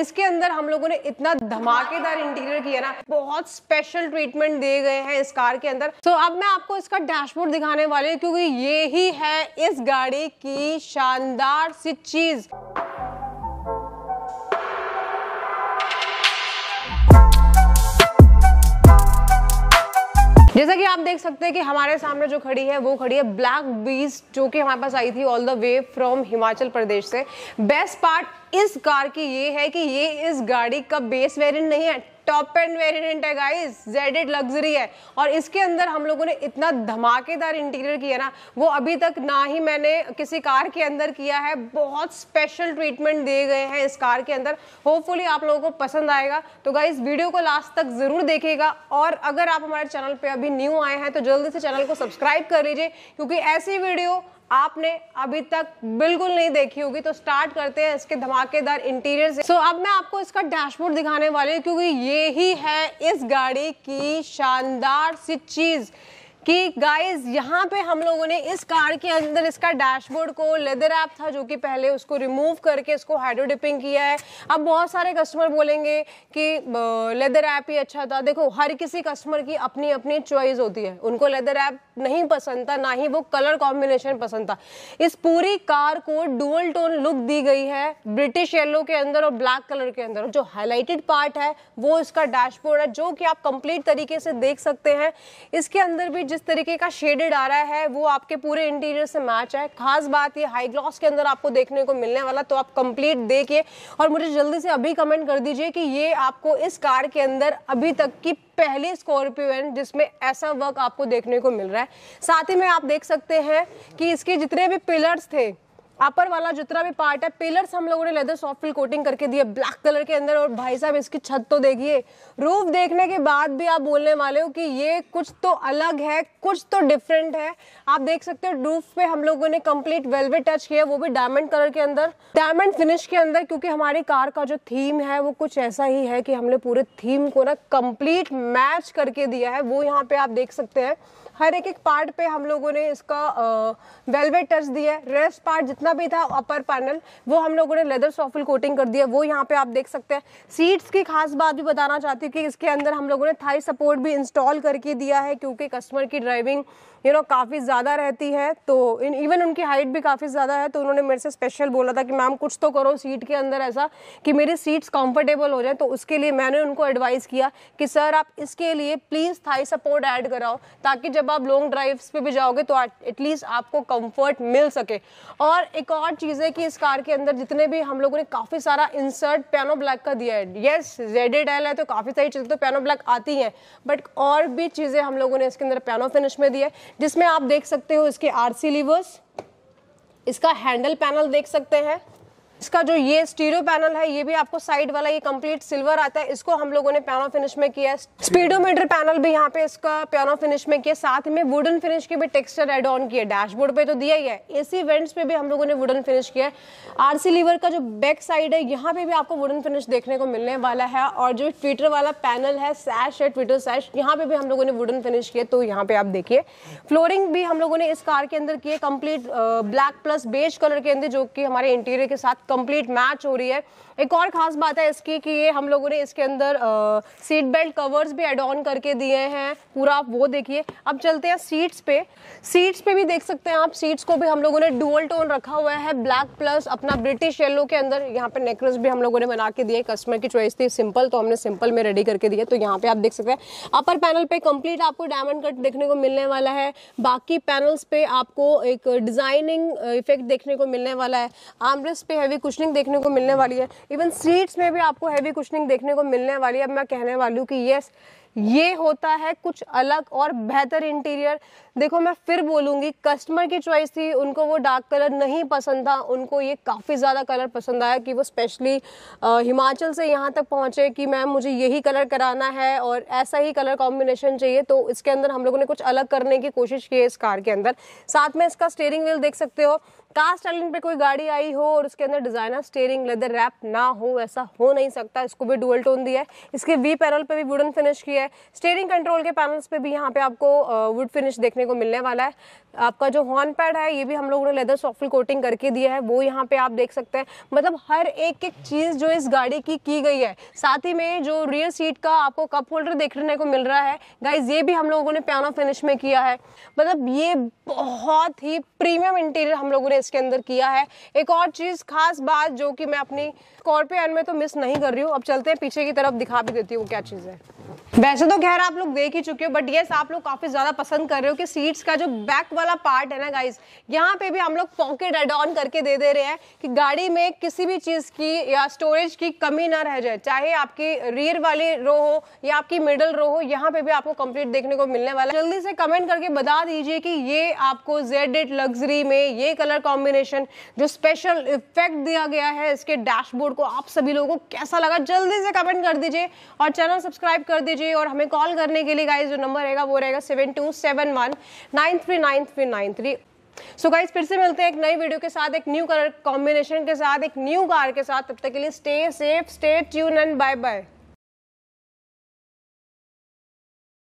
इसके अंदर हम लोगों ने इतना धमाकेदार इंटीरियर किया ना बहुत स्पेशल ट्रीटमेंट दिए गए हैं इस कार के अंदर तो so, अब मैं आपको इसका डैशबोर्ड दिखाने वाली हूँ क्योंकि ये ही है इस गाड़ी की शानदार सी चीज़ जैसा कि आप देख सकते हैं कि हमारे सामने जो खड़ी है वो खड़ी है ब्लैक बीस जो कि हमारे पास आई थी all the way from Himachal Pradesh से बेस्ट पार्ट इस कार की ये है कि ये इस गाड़ी का बेस वेरिएंट नहीं है टॉप एंड वेरिएंट है गाइस जेड एड लग्जरी है और इसके अंदर हम लोगों ने इतना धमाकेदार इंटीरियर किया ना वो अभी तक ना ही मैंने किसी कार के अंदर किया है बहुत स्पेशल ट्रीटमेंट दिए गए हैं इस कार के अंदर होपफुली आप लोगों को पसंद आएगा तो गाइस वीडियो को लास्ट तक ज़रूर देखेगा और अगर आप हमारे चैनल पर अभी न्यू आए हैं तो जल्दी से चैनल को सब्सक्राइब कर लीजिए क्योंकि ऐसी वीडियो आपने अभी तक बिल्कुल नहीं देखी होगी तो स्टार्ट करते हैं इसके धमाकेदार इंटीरियर से सो so, अब मैं आपको इसका डैशबोर्ड दिखाने वाली हूँ क्योंकि ये ही है इस गाड़ी की शानदार सी चीज़ कि गाइस यहाँ पे हम लोगों ने इस कार के अंदर इसका डैशबोर्ड को लेदर ऐप था जो कि पहले उसको रिमूव करके इसको हाइड्रोडिपिंग किया है अब बहुत सारे कस्टमर बोलेंगे कि लेदर ऐप ही अच्छा था देखो हर किसी कस्टमर की अपनी अपनी चॉइस होती है उनको लेदर ऐप नहीं पसंद था ना ही वो कलर कॉम्बिनेशन पसंद था इस पूरी कार को डुअल टोन लुक दी गई है ब्रिटिश येलो के अंदर और ब्लैक कलर के अंदर जो हाईलाइटेड पार्ट है वो इसका डैशबोर्ड है जो कि आप कंप्लीट तरीके से देख सकते हैं इसके अंदर भी जिस तरीके का शेडेड आ रहा है वो आपके पूरे इंटीरियर से मैच है खास बात ये हाई ग्लॉस के अंदर आपको देखने को मिलने वाला तो आप कंप्लीट देखिए और मुझे जल्दी से अभी कमेंट कर दीजिए कि ये आपको इस कार के अंदर अभी तक की पहली स्कॉर्पियो है जिसमें ऐसा वर्क आपको देखने को मिल रहा है साथ ही में आप देख सकते हैं कि इसके जितने भी पिलर्स थे अपर वाला जितना भी पार्ट है पिलर्स हम लोगों ने लेदर सॉफ्ट फिल कोटिंग करके दिए ब्लैक कलर के अंदर और भाई साहब इसकी छत तो देखिए रूफ देखने के बाद भी आप बोलने वाले हो कि ये कुछ तो अलग है कुछ तो डिफरेंट है आप देख सकते हो रूफ पे हम लोगों ने कंप्लीट वेलवेट टच किया वो भी डायमंड कलर के अंदर डायमंड फिनिश के अंदर क्योंकि हमारी कार का जो थीम है वो कुछ ऐसा ही है कि हमने पूरे थीम को ना कम्प्लीट मैच करके दिया है वो यहाँ पे आप देख सकते हैं हर एक एक पार्ट पे हम लोगों ने इसका वेलवेट टच दिया है रेस्ट पार्ट जितना भी था अपर पैनल वो हम लोगों ने लेदर सॉफिल कोटिंग कर दिया वो यहाँ पे आप देख सकते हैं सीट्स की खास बात भी बताना चाहती हूँ कि इसके अंदर हम लोगों ने थाई सपोर्ट भी इंस्टॉल करके दिया है क्योंकि कस्टमर की ड्राइविंग यू नो काफ़ी ज़्यादा रहती है तो इन इवन उनकी हाइट भी काफ़ी ज़्यादा है तो उन्होंने मेरे से स्पेशल बोला था कि मैम कुछ तो करो सीट के अंदर ऐसा कि मेरी सीट्स कंफर्टेबल हो जाए तो उसके लिए मैंने उनको एडवाइस किया कि सर आप इसके लिए प्लीज़ थाई सपोर्ट ऐड कराओ ताकि जब आप लॉन्ग ड्राइव्स पे भी जाओगे तो एटलीस्ट आपको कंफर्ट मिल सके और एक और चीज़ है कि इस कार के अंदर जितने भी हम लोगों ने काफ़ी सारा इंसर्ट पैनो ब्लैक का दिया है येस जेड एल है तो काफ़ी सारी चीज़ें तो पैनो ब्लैक आती हैं बट और भी चीज़ें हम लोगों ने इसके अंदर पैनो फिनिश में दी है जिसमें आप देख सकते हो इसके आर सी इसका हैंडल पैनल देख सकते हैं इसका जो ये स्टीरियो पैनल है ये भी आपको साइड वाला ये कंप्लीट सिल्वर आता है इसको हम लोगों ने प्यारो फिनिश में किया है स्पीडोमीटर पैनल भी यहाँ पे इसका प्यारो फिनिश में किया साथ में वुडन फिनिश के भी टेक्सचर एड ऑन किया डैशबोर्ड पे तो दिया ही है एसी वेंट्स पे भी हम लोगों ने वुडन फिनिश किया है आरसी लीवर का जो बैक साइड है यहाँ पे भी आपको वुडन फिनिश देखने को मिलने वाला है और जो ट्विटर वाला पैनल है सैश है ट्विटर सैश यहाँ पे भी हम लोगों ने वुडन फिनिश किया तो यहाँ पे आप देखिए फ्लोरिंग भी हम लोगों ने इस कार के अंदर किया complete complete black plus beige colour के अंदर जो कि हमारे इंटीरियर के साथ कंप्लीट मैच हो रही है एक और ख़ास बात है इसकी कि ये हम लोगों ने इसके अंदर सीट बेल्ट कवर्स भी एड ऑन करके दिए हैं पूरा आप वो देखिए अब चलते हैं सीट्स पे सीट्स पे भी देख सकते हैं आप सीट्स को भी हम लोगों ने डुअल टोन रखा हुआ है ब्लैक प्लस अपना ब्रिटिश येलो के अंदर यहाँ पे नेकलेस भी हम लोगों ने बना के दिए कस्टमर की चॉइस थी सिंपल तो हमने सिंपल में रेडी करके दिया तो यहाँ पे आप देख सकते हैं अपर पैनल पे कंप्लीट आपको डायमंड कट देखने को मिलने वाला है बाकी पैनल्स पे आपको एक डिजाइनिंग इफेक्ट देखने को मिलने वाला है आमरस पे हैवी हैवी कुशनिंग देखने को मिलने वाली है इवन सीट्स में भी आपको हैवी कुशनिंग देखने को मिलने वाली है अब मैं कहने वाली हूँ कि येस ये होता है कुछ अलग और बेहतर इंटीरियर देखो मैं फिर बोलूंगी कस्टमर की चॉइस थी उनको वो डार्क कलर नहीं पसंद था उनको ये काफ़ी ज़्यादा कलर पसंद आया कि वो स्पेशली हिमाचल से यहाँ तक पहुँचे कि मैम मुझे यही कलर कराना है और ऐसा ही कलर कॉम्बिनेशन चाहिए तो इसके अंदर हम लोगों ने कुछ अलग करने की कोशिश की है इस कार के अंदर साथ में इसका स्टेयरिंग व्हील देख सकते हो कास्ट आइलैंड पे कोई गाड़ी आई हो और उसके अंदर डिजाइनर स्टेयरिंग लेदर रैप ना हो ऐसा हो नहीं सकता इसको भी डुअल टोन दिया है इसके वी पैनल पे भी वुडन फिनिश किया है स्टेयरिंग कंट्रोल के पैनल्स पे भी यहाँ पे आपको वुड फिनिश देखने को मिलने वाला है आपका जो हॉर्न पैड है ये भी हम लोगों ने लेदर सॉफ्टल कोटिंग करके दिया है वो यहाँ पे आप देख सकते हैं मतलब हर एक एक चीज़ जो इस गाड़ी की की गई है साथ ही में जो रियर सीट का आपको कप होल्डर देखने को मिल रहा है गाइज ये भी हम लोगों ने पियानो फिनिश में किया है मतलब ये बहुत ही प्रीमियम इंटीरियर हम लोगों ने इसके अंदर किया है एक और चीज़ खास बात जो कि मैं अपनी स्कॉर्पियन में तो मिस नहीं कर रही हूँ अब चलते हैं पीछे की तरफ दिखा भी देती हूँ क्या चीज़ है वैसे तो खैर आप लोग देख ही चुके हो बट ये आप लोग काफ़ी ज़्यादा पसंद कर रहे हो कि सीट्स का जो बैक वाला पार्ट है ना गाइज यहाँ पे भी हम लोग पॉकेट एड ऑन करके दे दे रहे हैं कि गाड़ी में किसी भी चीज़ की या स्टोरेज की कमी ना रह जाए चाहे आपकी रियर वाली रो हो या आपकी मिडल रो हो यहाँ पे भी आपको कंप्लीट देखने को मिलने वाला है जल्दी से कमेंट करके बता दीजिए कि ये आपको जेड एट लग्जरी में ये कलर कॉम्बिनेशन जो स्पेशल इफेक्ट दिया गया है इसके डैशबोर्ड को आप सभी लोगों को कैसा लगा जल्दी से कमेंट कर दीजिए और चैनल सब्सक्राइब कर दीजिए और हमें कॉल करने के लिए गाइज जो नंबर रहेगा वो रहेगा seven so so one guys फिर से मिलते हैं एक नई वीडियो के साथ एक न्यू कलर कॉम्बिनेशन के साथ एक न्यू कार के साथ तब तक के लिए stay safe stay tuned and bye bye